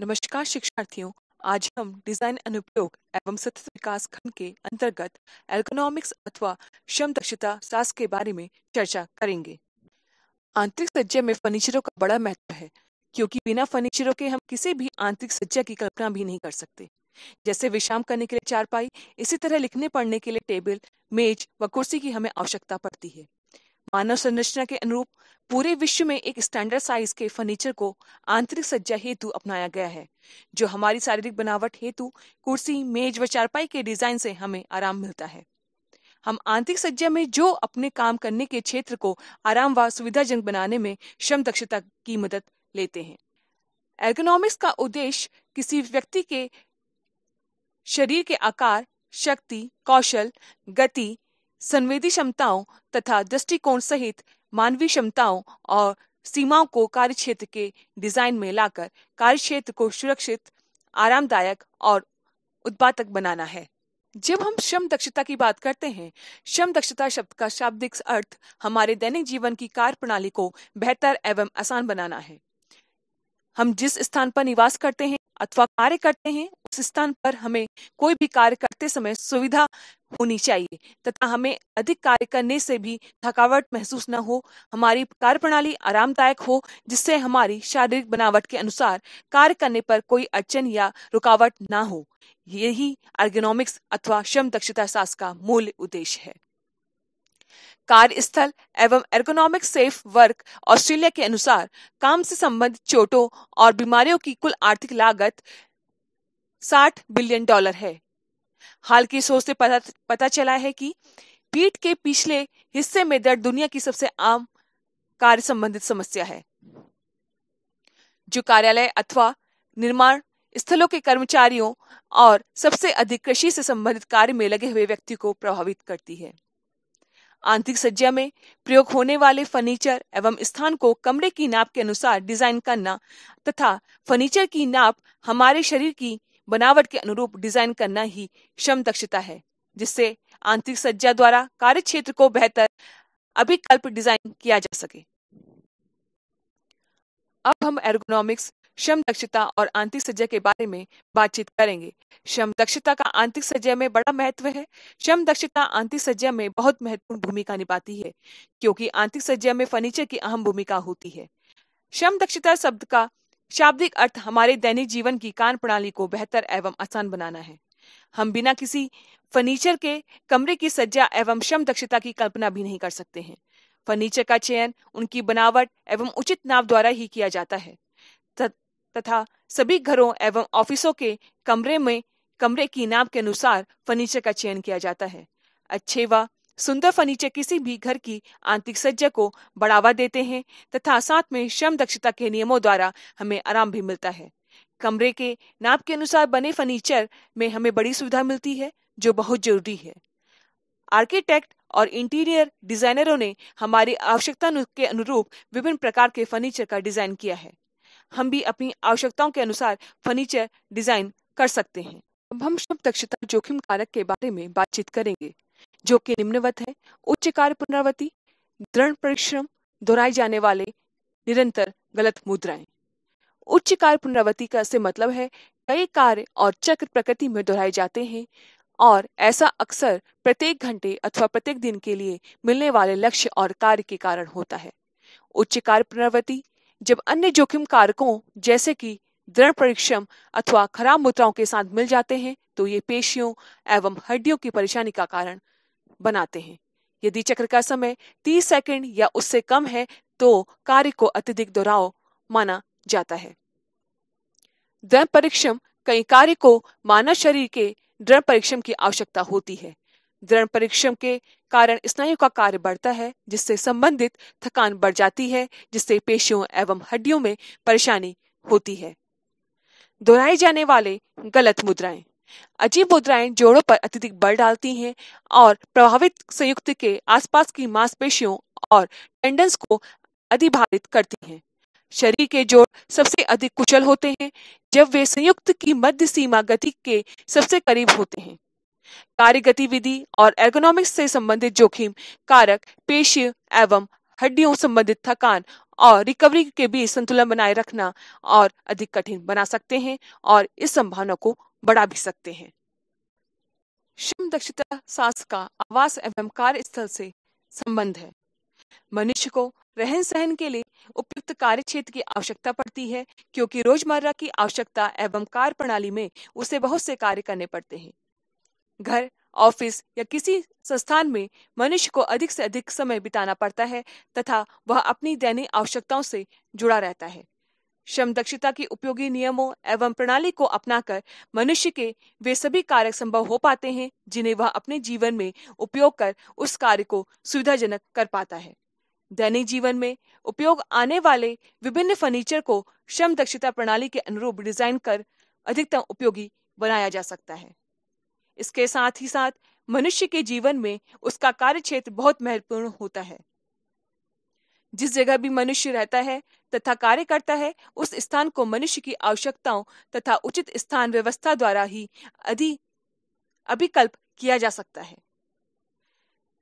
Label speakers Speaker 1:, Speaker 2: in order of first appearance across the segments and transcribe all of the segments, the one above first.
Speaker 1: नमस्कार शिक्षार्थियों आज हम डिजाइन अनुप्रयोग एवं सतत विकास खंड के अंतर्गत एर्गोनॉमिक्स अथवा श्रम दक्षता सास के बारे में चर्चा करेंगे आंतरिक सज्जा में फर्नीचरों का बड़ा महत्व है क्योंकि बिना फर्नीचरों के हम किसी भी आंतरिक सज्जा की कल्पना भी नहीं कर सकते जैसे विश्राम करने के लिए चारपाई इसी तरह लिखने पढ़ने के लिए टेबल मेज व कुर्सी की हमें आवश्यकता पड़ती है मानव संरचना के अनुरूप पूरे विश्व में एक स्टैंडर्ड साइज के फर्नीचर को आंतरिक सज्जा हेतु अपनाया गया है जो हमारी शारीरिक बनावट हेतु कुर्सी मेज व चारपाई के डिजाइन से हमें आराम मिलता है हम आंतरिक सज्जा में जो अपने काम करने के क्षेत्र को आराम व सुविधाजनक बनाने में श्रम दक्षता की मदद लेते हैं एर्गोनॉमिक्स का उद्देश्य किसी व्यक्ति के शरीर के आकार शक्ति कौशल गति संवेदी क्षमताओं तथा दृष्टिकोण सहित मानवीय क्षमताओं और सीमाओं को कार्यक्षेत्र के डिजाइन में लाकर कार्यक्षेत्र को सुरक्षित आरामदायक और उत्पादक बनाना है जब हम श्रम दक्षता की बात करते हैं श्रम दक्षता शब्द का शाब्दिक अर्थ हमारे दैनिक जीवन की कार्य प्रणाली को बेहतर एवं आसान बनाना है हम जिस स्थान पर निवास करते हैं अथवा कार्य करते हैं स्थान पर हमें कोई भी कार्य करते समय सुविधा होनी चाहिए तथा हमें अधिक कार्य करने से भी थकावट महसूस न हो हमारी कार्य प्रणाली आरामदायक हो जिससे हमारी शारीरिक बनावट के अनुसार कार्य करने पर कोई अड़चन या रुकावट ना हो यही अर्गेनोमिक्स अथवा श्रम दक्षता शास्त्र का मूल उद्देश्य है कार्यस्थल एवं एर्गोनॉमिक सेफ वर्क ऑस्ट्रेलिया के अनुसार काम से संबंधित चोटों और बीमारियों की कुल आर्थिक लागत साठ बिलियन डॉलर है हाल की सोच से पता पता चला है कि पीठ के पिछले हिस्से में दर्द दुनिया की सबसे आम कार्य संबंधित समस्या है जो कार्यालय अथवा निर्माण स्थलों के कर्मचारियों और सबसे अधिक कृषि से संबंधित कार्य में लगे हुए व्यक्ति को प्रभावित करती है आंतरिक सज्जा में प्रयोग होने वाले फर्नीचर एवं स्थान को कमरे की नाप के अनुसार डिजाइन करना तथा फर्नीचर की नाप हमारे शरीर की बनावट के अनुरूप डिजाइन करना ही श्रम दक्षता है जिससे आंतरिक सज्जा द्वारा कार्य क्षेत्र को बेहतर अभिकल्प डिजाइन किया जा सके अब हम एर्गोनॉमिक्स श्रम दक्षता और आंतरिक सज्जा के बारे में बातचीत करेंगे श्रम दक्षता का आंतरिक सज्जा में बड़ा महत्व है श्रम दक्षता आंतरिक सज्जा में बहुत महत्वपूर्ण भूमिका निभाती है क्योंकि आंतरिक सज्जा में फर्नीचर की अहम भूमिका होती है श्रम दक्षता शब्द का शाब्दिक अर्थ हमारे दैनिक जीवन की कान प्रणाली को बेहतर एवं आसान बनाना है हम बिना किसी फर्नीचर के कमरे की सज्जा एवं श्रम दक्षता की कल्पना भी नहीं कर सकते हैं फर्नीचर का चयन उनकी बनावट एवं उचित नाप द्वारा ही किया जाता है तथा सभी घरों एवं ऑफिसों के कमरे में कमरे की नाप के अनुसार फर्नीचर का चयन किया जाता है अच्छे व सुंदर फर्नीचर किसी भी घर की आंतरिक सज्जा को बढ़ावा देते हैं तथा साथ में श्रम दक्षता के नियमों द्वारा हमें आराम भी मिलता है कमरे के नाप के अनुसार बने फर्नीचर में हमें बड़ी सुविधा मिलती है जो बहुत जरूरी है आर्किटेक्ट और इंटीरियर डिजाइनरों ने हमारी आवश्यकता के अनुरूप विभिन्न प्रकार के फर्नीचर का डिजाइन किया है हम भी अपनी आवश्यकताओं के अनुसार फर्नीचर डिजाइन कर सकते हैं अब हम शब्द दक्षता जोखिम कारक के बारे में बातचीत करेंगे जो कि निम्नवत है उच्च कार्य पुनरावृत्ति दृढ़ परिश्रम दोहराए जाने वाले निरंतर गलत मुद्राएं उच्च कार्य पुनरावृत्ति का से मतलब है कई कार्य और चक्र प्रकृति में दोहराए जाते हैं और ऐसा अक्सर प्रत्येक घंटे अथवा प्रत्येक दिन के लिए मिलने वाले लक्ष्य और कार्य के कारण होता है उच्च कार्य पुनरावृत्ति जब अन्य जोखिम कारकों जैसे कि दृढ़ परिश्रम अथवा खराब मुद्राओं के साथ मिल जाते हैं तो ये पेशियों एवं हड्डियों की परेशानी का कारण बनाते हैं यदि चक्र का समय 30 सेकंड या उससे कम है तो कार्य को अत्यधिक दोहराव माना जाता है दृढ़ परीक्षम कई कार्य को मानव शरीर के दृढ़ परीक्षम की आवश्यकता होती है दृढ़ परीक्षम के कारण स्नायु का कार्य बढ़ता है जिससे संबंधित थकान बढ़ जाती है जिससे पेशियों एवं हड्डियों में परेशानी होती है दोहराई जाने वाले गलत मुद्राएं अजीब मुद्राएं जोड़ों पर अत्यधिक बल डालती हैं और प्रभावित संयुक्त के आसपास की मांसपेशियों और टेंडन्स को अधिभावित करती हैं शरीर के जोड़ सबसे अधिक कुचल होते हैं जब वे संयुक्त की मध्य सीमा गति के सबसे करीब होते हैं कार्य गतिविधि और एर्गोनॉमिक्स से संबंधित जोखिम कारक पेशी एवं हड्डियों संबंधित थकान और रिकवरी के बीच संतुलन बनाए रखना और अधिक कठिन बना सकते हैं और इस संभावना को बढ़ा भी सकते हैं श्रम दक्षता सांस का आवास एवं कार्य स्थल से संबंध है मनुष्य को रहन सहन के लिए उपयुक्त कार्य क्षेत्र की आवश्यकता पड़ती है क्योंकि रोजमर्रा की आवश्यकता एवं कार्य प्रणाली में उसे बहुत से कार्य करने पड़ते हैं घर ऑफिस या किसी संस्थान में मनुष्य को अधिक से अधिक समय बिताना पड़ता है तथा वह अपनी दैनिक आवश्यकताओं से जुड़ा रहता है श्रम दक्षता के उपयोगी नियमों एवं प्रणाली को अपनाकर मनुष्य के वे सभी कार्य संभव हो पाते हैं जिन्हें वह अपने जीवन में उपयोग कर उस कार्य को सुविधाजनक कर पाता है दैनिक जीवन में उपयोग आने वाले विभिन्न फर्नीचर को श्रम दक्षता प्रणाली के अनुरूप डिजाइन कर अधिकतम उपयोगी बनाया जा सकता है इसके साथ ही साथ मनुष्य के जीवन में उसका कार्य क्षेत्र बहुत महत्वपूर्ण होता है जिस जगह भी मनुष्य रहता है तथा कार्य करता है उस स्थान को मनुष्य की आवश्यकताओं तथा उचित स्थान व्यवस्था द्वारा ही अधि अभिकल्प किया जा सकता है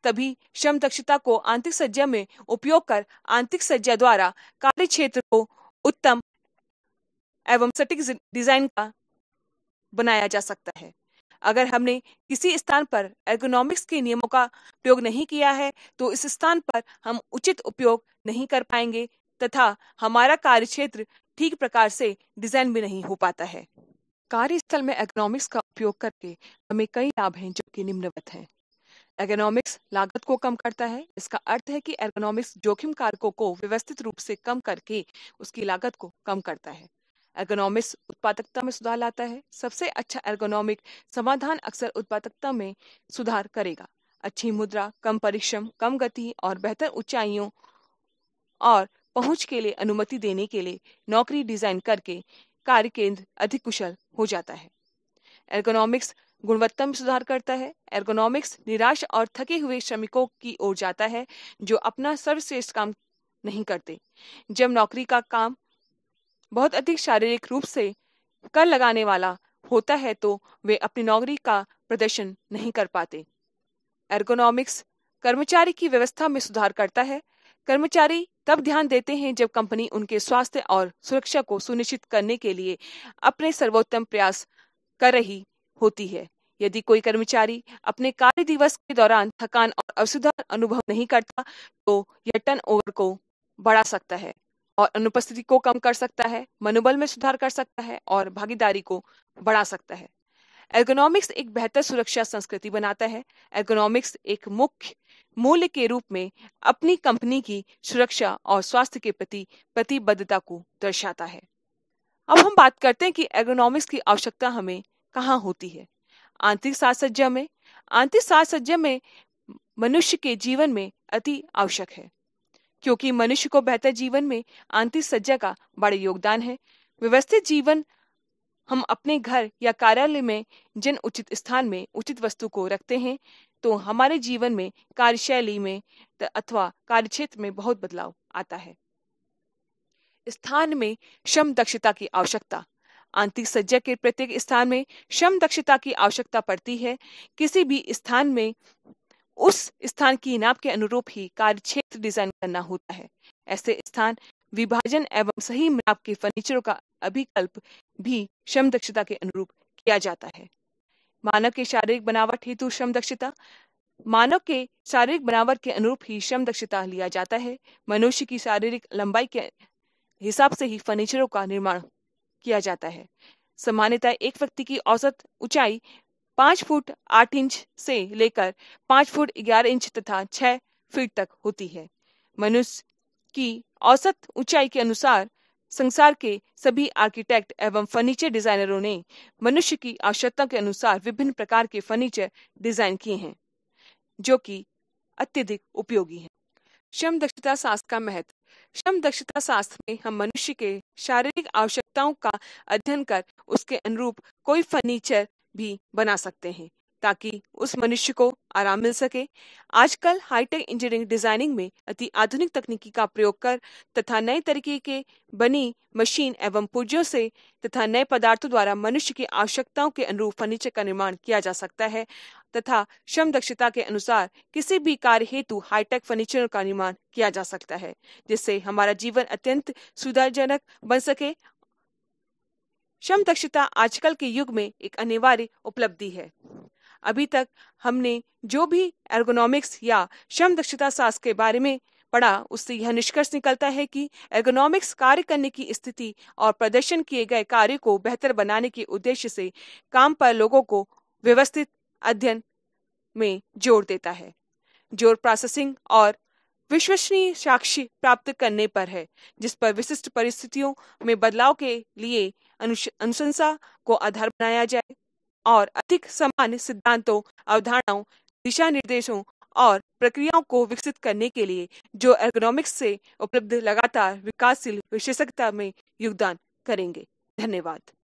Speaker 1: तभी श्रम दक्षता को आंतरिक सज्जा में उपयोग कर आंतरिक सज्जा द्वारा कार्य क्षेत्र को उत्तम एवं सटीक डिजाइन का बनाया जा सकता है अगर हमने किसी स्थान पर एर्गोनॉमिक्स के नियमों का प्रयोग नहीं किया है तो इस स्थान पर हम उचित उपयोग नहीं कर पाएंगे तथा हमारा कार्य क्षेत्र ठीक प्रकार से डिजाइन भी नहीं हो पाता है कार्यस्थल में इकोनॉमिक्स का उपयोग करके हमें कई लाभ हैं जो कि निम्नवत हैं एर्गोनॉमिक्स लागत को कम करता है इसका अर्थ है कि एर्गोनॉमिक्स जोखिम कारकों को व्यवस्थित रूप से कम करके उसकी लागत को कम करता है एर्गोनॉमिक्स उत्पादकता में सुधार लाता है सबसे अच्छा एर्गोनॉमिक समाधान अक्सर उत्पादकता में सुधार करेगा अच्छी मुद्रा कम परिश्रम कम गति और बेहतर ऊंचाइयों और पहुंच के लिए अनुमति देने के लिए नौकरी डिजाइन करके कार्य केंद्र अधिक कुशल हो जाता है एर्गोनॉमिक्स गुणवत्ता में सुधार करता है एर्गोनॉमिक्स निराश और थके हुए श्रमिकों की ओर जाता है जो अपना सर्वश्रेष्ठ काम नहीं करते जब नौकरी का काम बहुत अधिक शारीरिक रूप से कर लगाने वाला होता है तो वे अपनी नौकरी का प्रदर्शन नहीं कर पाते एर्गोनॉमिक्स कर्मचारी की व्यवस्था में सुधार करता है कर्मचारी तब ध्यान देते हैं जब कंपनी उनके स्वास्थ्य और सुरक्षा को सुनिश्चित करने के लिए अपने सर्वोत्तम प्रयास कर रही होती है यदि कोई कर्मचारी अपने कार्य दिवस के दौरान थकान और असुविधा अनुभव नहीं करता तो यह टर्न ओवर को बढ़ा सकता है और अनुपस्थिति को कम कर सकता है मनोबल में सुधार कर सकता है और भागीदारी को बढ़ा सकता है एर्गोनॉमिक्स एक बेहतर सुरक्षा संस्कृति बनाता है एर्गोनॉमिक्स एक मुख्य मूल्य के रूप में अपनी कंपनी की सुरक्षा और स्वास्थ्य के प्रति प्रतिबद्धता को दर्शाता है अब हम बात करते हैं कि एर्गोनॉमिक्स की आवश्यकता हमें कहाँ होती है आंतरिक सज्जा में आंतरिक सज्जा में मनुष्य के जीवन में अति आवश्यक है क्योंकि मनुष्य को बेहतर जीवन में आंतरिक सज्जा का बड़ा योगदान है व्यवस्थित जीवन हम अपने घर या कार्यालय में जिन उचित स्थान में उचित वस्तु को रखते हैं तो हमारे जीवन में कार्यशैली में अथवा कार्यक्षेत्र में बहुत बदलाव आता है स्थान में श्रम दक्षता की आवश्यकता आंतरिक सज्जा के प्रत्येक स्थान में श्रम दक्षता की आवश्यकता पड़ती है किसी भी स्थान में उस स्थान की नाप के अनुरूप ही कार्य क्षेत्र डिजाइन करना होता है ऐसे स्थान विभाजन एवं सही मिलाप के फर्नीचरों का अभिकल्प भी श्रम दक्षता के अनुरूप किया जाता है मानव के शारीरिक बनावट हेतु श्रम दक्षता मानव के शारीरिक बनावट के अनुरूप ही श्रम दक्षता लिया जाता है मनुष्य की शारीरिक लंबाई के हिसाब से ही फर्नीचरों का निर्माण किया जाता है सामान्यतः एक व्यक्ति की औसत ऊंचाई पांच फुट आठ इंच से लेकर पांच फुट ग्यारह इंच तथा छह फीट तक होती है मनुष्य की औसत ऊंचाई के अनुसार संसार के सभी आर्किटेक्ट एवं फर्नीचर डिजाइनरों ने मनुष्य की आवश्यकता के अनुसार विभिन्न प्रकार के फर्नीचर डिजाइन किए हैं जो कि अत्यधिक उपयोगी हैं। श्रम दक्षता शास्त्र का महत्व श्रम दक्षता शास्त्र में हम मनुष्य के शारीरिक आवश्यकताओं का अध्ययन कर उसके अनुरूप कोई फर्नीचर भी बना सकते हैं ताकि उस मनुष्य को आराम मिल सके आजकल हाईटेक इंजीनियरिंग डिजाइनिंग में अति आधुनिक तकनीकी का प्रयोग कर तथा नए तरीके के बनी मशीन एवं पुर्जों से तथा नए पदार्थों द्वारा मनुष्य की आवश्यकताओं के अनुरूप फर्नीचर का निर्माण किया जा सकता है तथा श्रम दक्षता के अनुसार किसी भी कार्य हेतु हाईटेक फर्नीचर का निर्माण किया जा सकता है जिससे हमारा जीवन अत्यंत सुविधाजनक बन सके श्रम दक्षता आजकल के युग में एक अनिवार्य उपलब्धि है अभी तक हमने जो भी एर्गोनॉमिक्स या श्रम दक्षता सास के बारे में पढ़ा उससे यह निष्कर्ष निकलता है कि एर्गोनॉमिक्स कार्य करने की स्थिति और प्रदर्शन किए गए कार्य को बेहतर बनाने के उद्देश्य से काम पर लोगों को व्यवस्थित अध्ययन में जोर देता है जोर प्रोसेसिंग और विश्वसनीय साक्षी प्राप्त करने पर है जिस पर विशिष्ट परिस्थितियों में बदलाव के लिए अनुशंसा को आधार बनाया जाए और अधिक समान सिद्धांतों अवधारणाओं दिशा निर्देशों और प्रक्रियाओं को विकसित करने के लिए जो एर्गोनॉमिक्स से उपलब्ध लगातार विकासशील विशेषज्ञता में योगदान करेंगे धन्यवाद